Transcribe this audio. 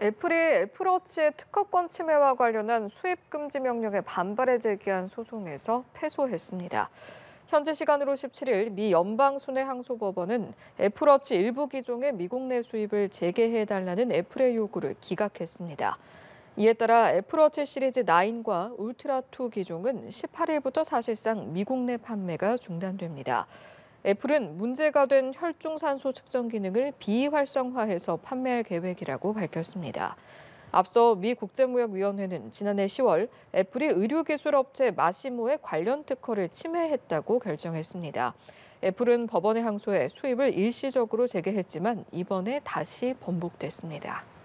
애플이 애플워치의 특허권 침해와 관련한 수입 금지 명령에 반발해 제기한 소송에서 패소했습니다. 현재 시간으로 17일 미 연방순회항소법원은 애플워치 일부 기종의 미국 내 수입을 재개해달라는 애플의 요구를 기각했습니다. 이에 따라 애플워치 시리즈 9과 울트라2 기종은 18일부터 사실상 미국 내 판매가 중단됩니다. 애플은 문제가 된 혈중산소 측정 기능을 비활성화해서 판매할 계획이라고 밝혔습니다. 앞서 미 국제무역위원회는 지난해 10월 애플이 의료기술업체 마시모의 관련 특허를 침해했다고 결정했습니다. 애플은 법원에 항소해 수입을 일시적으로 재개했지만 이번에 다시 번복됐습니다.